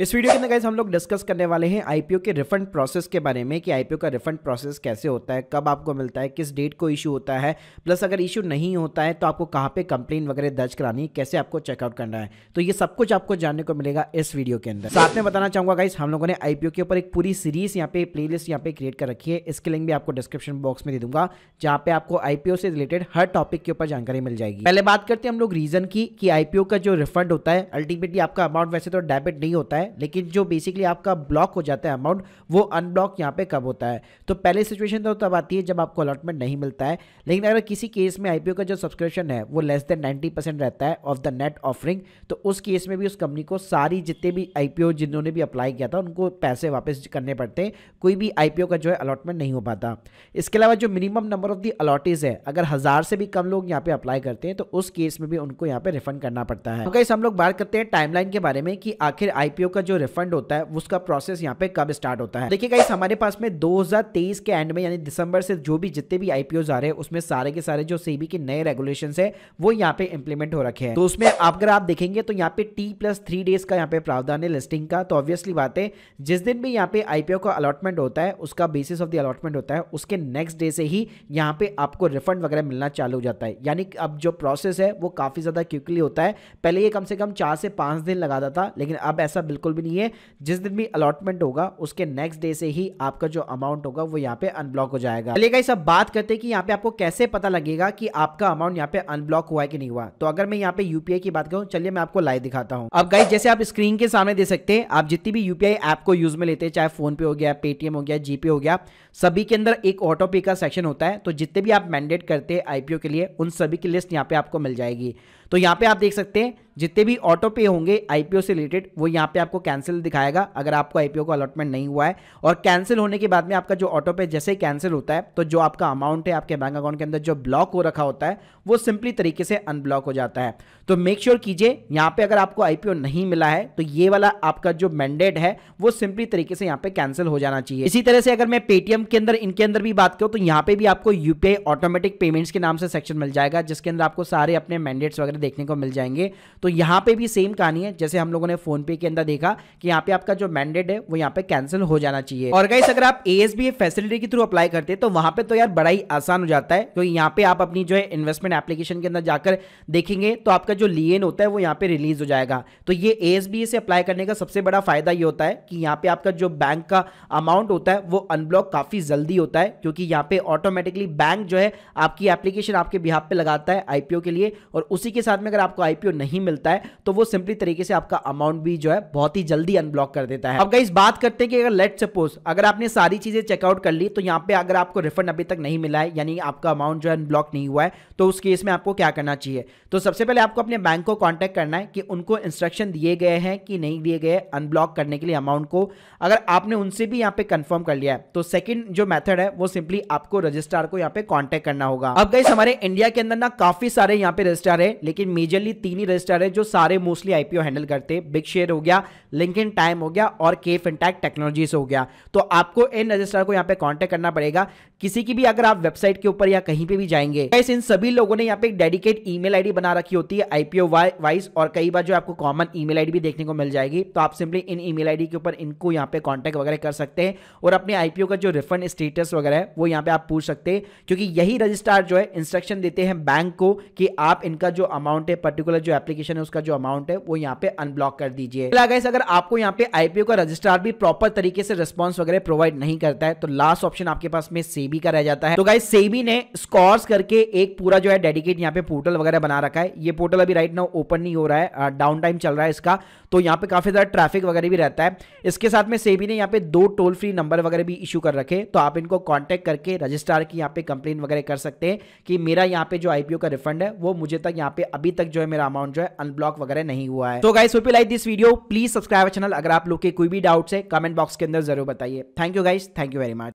इस वीडियो के अंदर गाइज हम लोग डिस्कस करने वाले हैं आईपीओ के रिफंड प्रोसेस के बारे में कि आईपीओ का रिफंड प्रोसेस कैसे होता है कब आपको मिलता है किस डेट को इशू होता है प्लस अगर इशू नहीं होता है तो आपको कहाँ पे कंप्लेन वगैरह दर्ज करानी है कैसे आपको चेकआउट करना है तो ये सब कुछ आपको जानने को मिलेगा इस वीडियो के अंदर साथ में बताना चाहूंगा गाइज हम लोगों ने आईपीओ के ऊपर एक पूरी सीरीज यहाँ पे प्ले लिस्ट यहाँ पे क्रिएट कर रखी है इसके लिंक भी आपको डिस्क्रिप्शन बॉक्स में दे दूंगा जहाँ पे आपको आईपीओ से रिलेटेड हर टॉपिक के ऊपर जानकारी मिल जाएगी पहले बात करते हैं हम लोग रीजन की आईपीओ का जो रिफंड होता है अल्टीमेटली आपका अमाउंट वैसे तो डेबिट नहीं होता है है लेकिन जो बेसिकली आपका ब्लॉक हो जाता है अमाउंट वो अनब्लॉक यहाँ पे कब होता है तो पहले सिचुएशन तो तब आती है जब आपको अलॉटमेंट नहीं मिलता है लेकिन अगर किसी केस में आईपीओ का जो सब्सक्रिप्शन है वो लेस देन नाइन्टी रहता है ऑफ द नेट ऑफरिंग तो उस केस में भी उस कंपनी को सारी जितने भी आई जिन्होंने भी अप्लाई किया था उनको पैसे वापस करने पड़ते हैं कोई भी आई का जो है अलॉटमेंट नहीं हो पाता इसके अलावा जो minimum number of the allottees है अगर हज़ार से भी कम लोग यहाँ पे अप्लाई करते हैं तो उस केस में भी उनको यहाँ पे रिफंड करना पड़ता है तो गाइस हम लोग बात करते हैं टाइमलाइन के बारे में कि आखिर आईपीओ का जो रिफंड होता है उसका प्रोसेस यहाँ पे कब स्टार्ट होता है देखिए गाइस हमारे पास में 2023 के एंड में यानी दिसंबर से जो भी जितने भी आईपीओ आ रहे हैं उसमें सारे के सारे जो सीबी के नए रेगुलेशन है वो यहाँ पे इंप्लीमेंट हो रखे हैं तो उसमें अगर आप देखेंगे तो यहाँ पे टी प्लस थ्री डेज का यहाँ पे प्रावधान है लिस्टिंग का तो ऑब्वियसली बात है जिस दिन भी यहाँ पे आईपीओ का अलॉटमेंट होता है उसका बेसिस ऑफ द अलॉटमेंट होता है उसके नेक्स्ट डे से ही यहाँ पे आपको रिफंड वगैरह मिलना चालू हो जाता है यानी अब जो प्रोसेस है वो काफी ज्यादा क्विकली होता है पहले ये कम से कम चार से पांच दिन लगाता था लेकिन अब ऐसा बिल्कुल बिल्कुल भी नहीं है जिस दिन भी अलॉटमेंट होगा उसके नेक्स्ट डे से ही आपका जो अमाउंट होगा वो यहाँ पे अनब्लॉक हो जाएगा चलिए गाइस अब बात करते हैं कि यहाँ पे आपको कैसे पता लगेगा कि आपका अमाउंट यहाँ पे अनब्लॉक हुआ है कि नहीं हुआ तो अगर मैं यहाँ पे यूपीआई की बात करूँ चलिए मैं आपको लाइव दिखाता हूँ अब गाइस जैसे आप स्क्रीन के सामने दे सकते हैं आप जितनी भी यूपीआई ऐप को यूज में लेते हैं चाहे फोन पे हो गया पेटीएम हो गया जीपे हो गया सभी के अंदर एक ऑटो पे का सेक्शन होता है तो जितने भी आप मैंडेट करते हैं आईपीओ के लिए उन सभी की लिस्ट यहाँ पे आपको मिल जाएगी तो यहाँ पे आप देख सकते हैं जितने भी ऑटो पे होंगे आईपीओ से रिलेटेड वो यहाँ पे आपको कैंसिल दिखाएगा अगर आपको आईपीओ का अलॉटमेंट नहीं हुआ है और कैंसिल होने के बाद में आपका जो ऑटो पे जैसे ही कैंसिल होता है तो जो आपका अमाउंट है आपके बैंक अकाउंट के अंदर जो ब्लॉक हो रखा होता है वो सिंपली तरीके से अनब्लॉक हो जाता है तो मेक श्योर कीजिए यहाँ पे अगर आपको आईपीओ नहीं मिला है तो ये वाला आपका जो मैंडेट है वो सिंपली तरीके से यहाँ पे कैंसिल हो जाना चाहिए इसी तरह से अगर मैं पेटीएम के अंदर इनके अंदर भी बात करूँ तो यहाँ पे भी आपको यूपीआई ऑटोमेटिक पेमेंट्स के नाम से सेक्शन मिल जाएगा जिसके अंदर आपको सारे अपने मैंडेट्स वगैरह देखने को मिल जाएंगे तो यहाँ पे भी सेम कहानी है जैसे हम लोगों ने फोन पे के अंदर देखा कि यहाँ पे आपका जो मैंडेट है वो यहाँ पे कैंसिल हो जाना चाहिए और गाइस अगर आप ए फैसिलिटी के थ्रू अप्लाई करते हैं तो वहां पे तो यार बड़ा ही आसान हो जाता है क्योंकि तो यहाँ पे आप अपनी जो है इन्वेस्टमेंट एप्लीकेशन के अंदर जाकर देखेंगे तो आपका जो लियन होता है वो यहाँ पे रिलीज हो जाएगा तो ये ए से अप्लाई करने का सबसे बड़ा फायदा ये होता है कि यहाँ पे आपका जो बैंक का अमाउंट होता है वो अनब्लॉक काफी जल्दी होता है क्योंकि यहाँ पे ऑटोमेटिकली बैंक जो है आपकी एप्लीकेशन आपके बिहार पे लगाता है आईपीओ के लिए और उसी के साथ में अगर आपको आईपीओ नहीं मिलता है तो वो सिंपली तरीके से आपका अमाउंट भी जो है बहुत ही जल्दी अनब्लॉक कर देता है अब गई बात करते हैं कि अगर लेट सपोज अगर आपने सारी चीजें चेकआउट कर ली तो यहाँ पे अगर आपको रिफंड अभी तक नहीं मिला है यानी आपका अमाउंट जो है अनब्लॉक नहीं हुआ है तो उस केस में आपको क्या करना चाहिए तो सबसे पहले आपको अपने बैंक को कॉन्टेक्ट करना है कि उनको इंस्ट्रक्शन दिए गए हैं कि नहीं दिए गए अनब्लॉक करने के लिए अमाउंट को अगर आपने उनसे भी यहाँ पे कंफर्म कर लिया है तो सेकंड जो मेथड है वो सिंपली आपको रजिस्ट्रार को यहाँ पे कॉन्टैक्ट करना होगा अब गई हमारे इंडिया के अंदर ना काफी सारे यहाँ पे रजिस्ट्रार है लेकिन मेजरली तीन ही रजिस्टर है जो सारे मोस्टली आईपीओ हैंडल करते हैं बिग शेयर हो गया लिंक इन टाइम हो गया और के फिनटैक टेक्नोलॉजी हो गया तो आपको इन रजिस्टर को यहाँ पे कॉन्टेक्ट करना पड़ेगा किसी की भी अगर आप वेबसाइट के ऊपर या कहीं पे भी जाएंगे गाइस इन सभी लोगों ने यहाँ पे एक डेडिकेट ई मेल बना रखी होती है आईपीओ वाइज और कई बार जो आपको कॉमन ई मेल भी देखने को मिल जाएगी तो आप सिंपली इन ई मेल के ऊपर इनको यहाँ पे कॉन्टेक्ट वगैरह कर सकते हैं और अपने आईपीओ का जो रिफंड स्टेटस वगैरह है वो यहाँ पे आप पूछ सकते हैं क्योंकि यही रजिस्ट्रार जो है इंस्ट्रक्शन देते हैं बैंक को कि आप इनका जो अमाउंट अमाउंट है पर्टिकुलर जो एप्लीकेशन है उसका जो अमाउंट है वो यहाँ पे अनब्लॉक कर दीजिए तो अगर आपको यहाँ पे आईपीओ का रजिस्ट्रार भी प्रॉपर तरीके से रिस्पॉन्स वगैरह प्रोवाइड नहीं करता है तो लास्ट ऑप्शन आपके पास में सेबी का रह जाता है तो गाइस सेबी ने स्कॉर्स करके एक पूरा जो है डेडिकेट यहाँ पे पोर्टल वगैरह बना रखा है ये पोर्टल अभी राइट नाउ ओपन नहीं हो रहा है डाउन टाइम चल रहा है इसका तो यहाँ पे काफी ज्यादा ट्रैफिक वगैरह भी रहता है इसके साथ में सेबी ने यहाँ पे दो टोल फ्री नंबर वगैरह भी इशू कर रखे तो आप इनको कॉन्टेक्ट करके रजिस्ट्रार की यहाँ पे कंप्लेन वगैरह कर सकते हैं कि मेरा यहाँ पे जो आईपीओ का रिफंड है वो मुझे तक यहाँ पे अभी तक जो है मेरा अमाउंट जो है अनब्लॉक वगैरह नहीं हुआ है तो guys hope like this video please subscribe channel अगर आप लोग के कोई भी डाउट्स है कमेंट बॉक्स के अंदर जरूर बताइए thank you guys thank you very much